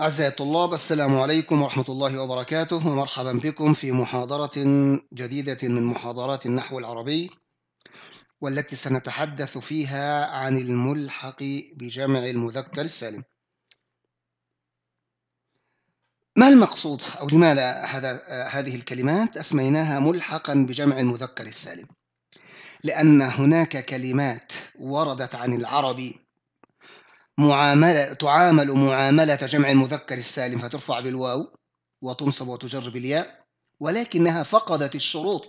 أعزائي الطلاب السلام عليكم ورحمة الله وبركاته ومرحبا بكم في محاضرة جديدة من محاضرات النحو العربي والتي سنتحدث فيها عن الملحق بجمع المذكر السالم ما المقصود أو لماذا هذا هذه الكلمات أسميناها ملحقا بجمع المذكر السالم لأن هناك كلمات وردت عن العربي معاملة تعامل معاملة جمع المذكر السالم فترفع بالواو وتنصب وتجر بالياء ولكنها فقدت الشروط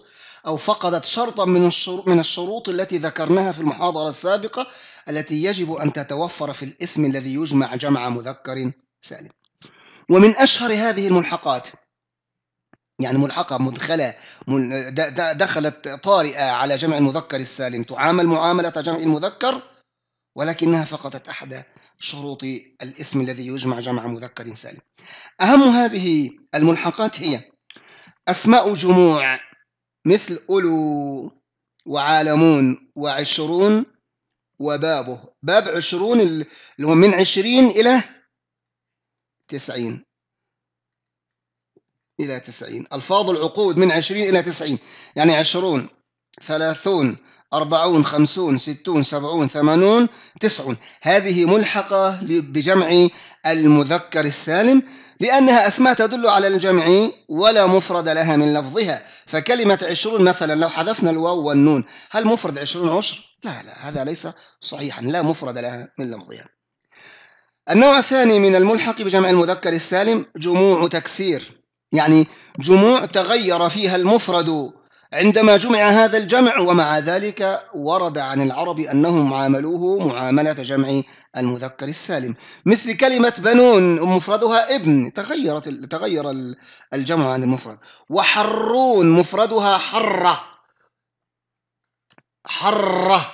أو فقدت شرطا من الشروط, من الشروط التي ذكرناها في المحاضرة السابقة التي يجب أن تتوفر في الاسم الذي يجمع جمع مذكر سالم ومن أشهر هذه الملحقات يعني ملحقة مدخلة دخلت طارئة على جمع المذكر السالم تعامل معاملة جمع المذكر ولكنها فقدت أحد شروط الاسم الذي يجمع جمع مذكر سالم أهم هذه الملحقات هي أسماء جموع مثل أولو وعالمون وعشرون وبابه باب عشرون اللي هو من عشرين إلى تسعين إلى تسعين ألفاظ العقود من عشرين إلى تسعين يعني عشرون ثلاثون 40 50 60 70 80 90 هذه ملحقة بجمع المذكر السالم لأنها أسماء تدل على الجمع ولا مفرد لها من لفظها فكلمة 20 مثلا لو حذفنا الواو والنون هل مفرد 20 عشر؟ لا لا هذا ليس صحيحا لا مفرد لها من لفظها النوع الثاني من الملحق بجمع المذكر السالم جموع تكسير يعني جموع تغير فيها المفرد عندما جمع هذا الجمع ومع ذلك ورد عن العرب أنهم عاملوه معاملة جمع المذكر السالم مثل كلمة بنون مفردها ابن تغيرت تغير الجمع عن المفرد وحرون مفردها حرة حرة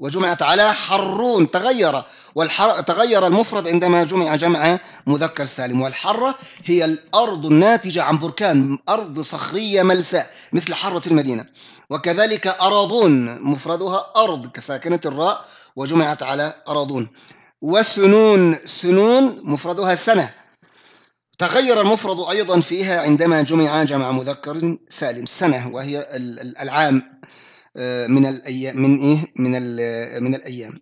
وجمعت على حرون تغير والحر تغير المفرد عندما جمع جمع مذكر سالم والحرة هي الأرض الناتجة عن بركان أرض صخرية ملساء مثل حرة المدينة وكذلك أراضون مفردها أرض كساكنة الراء وجمعت على أراضون وسنون سنون مفردها سنة تغير المفرد أيضا فيها عندما جمع جمع مذكر سالم سنة وهي العام آه، من الايام من ايه من من الايام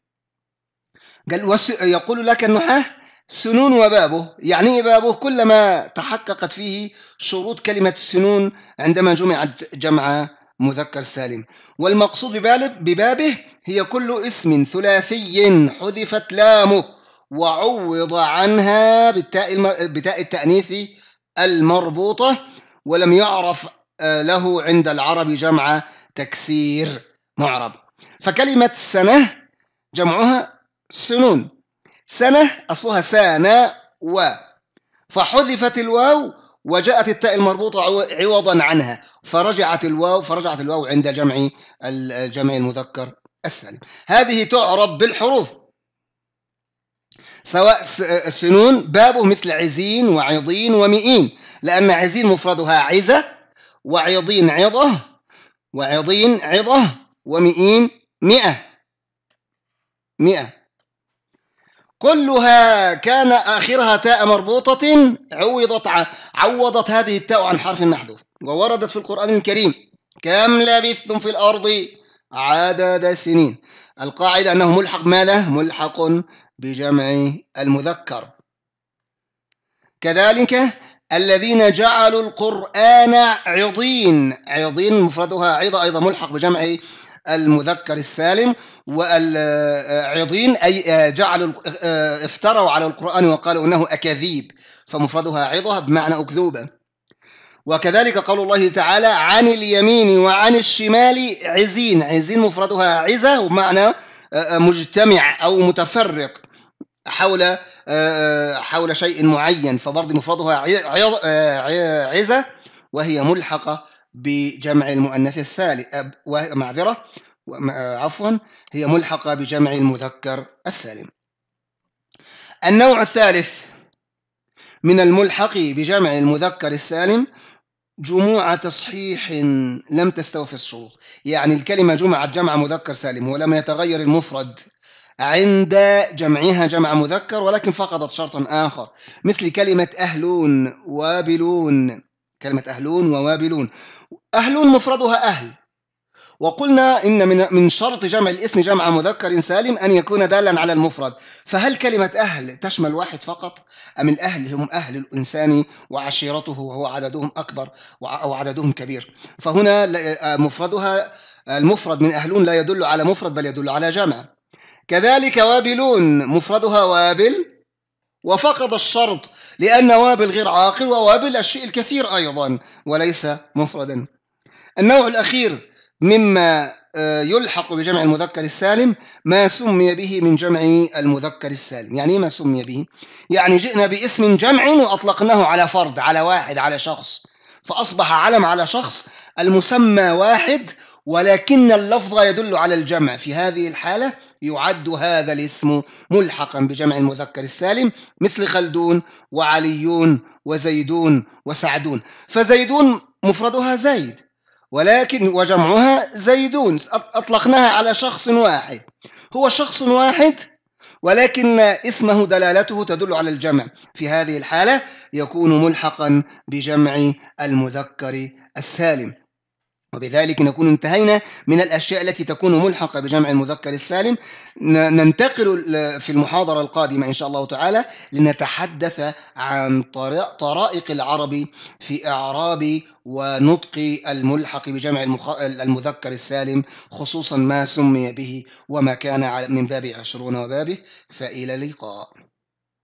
قال يقول لك النحاة سنون وبابه يعني إيه بابه كلما تحققت فيه شروط كلمة السنون عندما جمعت جمع مذكر سالم والمقصود ببابه هي كل اسم ثلاثي حذفت لامه وعوض عنها بالتاء بتاء التأنيث المربوطة ولم يعرف له عند العرب جمع تكسير معرب فكلمة سنة جمعها سنون سنة أصلها سانا و فحذفت الواو وجاءت التاء المربوطة عوضا عنها فرجعت الواو فرجعت الواو عند جمع الجمع المذكر السالم هذه تعرب بالحروف سواء سنون بابه مثل عزين وعضين ومئين لأن عزين مفردها عزة وعظين عظة وعظين عظة ومئين مئة مئة كلها كان آخرها تاء مربوطة عوضت عوضت هذه التاء عن حرف محذوف ووردت في القرآن الكريم كم لبثتم في الأرض عدد السنين القاعدة أنه ملحق ماذا؟ ملحق بجمع المذكر كذلك الذين جعلوا القرآن عضين عضين مفردها عضة أيضا ملحق بجمع المذكر السالم والعضين أي آه، جعلوا آه، افتروا على القرآن وقالوا إنه أكاذيب فمفردها عضة بمعنى أكذوبة وكذلك قول الله تعالى عن اليمين وعن الشمال عزين عزين مفردها عزة ومعنى آه، مجتمع أو متفرق حول آه، آه، حول شيء معين فبرضه مفردها آه، عزة وهي ملحقة بجمع المؤنث الثالث معذرة عفوا هي ملحقة بجمع المذكر السالم النوع الثالث من الملحق بجمع المذكر السالم جموع تصحيح لم تستوفي الشروط يعني الكلمة جمعت جمع مذكر سالم ولم يتغير المفرد عند جمعها جمع مذكر ولكن فقدت شرطا آخر مثل كلمة أهلون وابلون كلمة أهلون ووابلون أهلون مفردها أهل وقلنا إن من من شرط جمع الاسم جمع مذكر سالم أن يكون دالا على المفرد فهل كلمة أهل تشمل واحد فقط أم الأهل هم أهل الإنسان وعشيرته وهو عددهم أكبر أو عددهم كبير فهنا مفردها المفرد من أهلون لا يدل على مفرد بل يدل على جمع كذلك وابلون مفردها وابل وفقد الشرط لأن وابل غير عاقل ووابل الشيء الكثير أيضا وليس مفردا النوع الأخير مما آه، يلحق بجمع المذكر السالم ما سمي به من جمع المذكر السالم يعني ما سمي به يعني جئنا باسم جمع وأطلقناه على فرد على واحد على شخص فأصبح علم على شخص المسمى واحد ولكن اللفظ يدل على الجمع في هذه الحالة يعد هذا الاسم ملحقا بجمع المذكر السالم مثل خلدون وعليون وزيدون وسعدون فزيدون مفردها زيد ولكن وجمعها زيدون أطلقناها على شخص واحد هو شخص واحد ولكن اسمه دلالته تدل على الجمع في هذه الحالة يكون ملحقا بجمع المذكر السالم وبذلك نكون انتهينا من الأشياء التي تكون ملحقة بجمع المذكر السالم ننتقل في المحاضرة القادمة إن شاء الله تعالى لنتحدث عن طرائق العرب في إعراب ونطق الملحق بجمع المذكر السالم خصوصا ما سمي به وما كان من باب عشرون وبابه فإلى اللقاء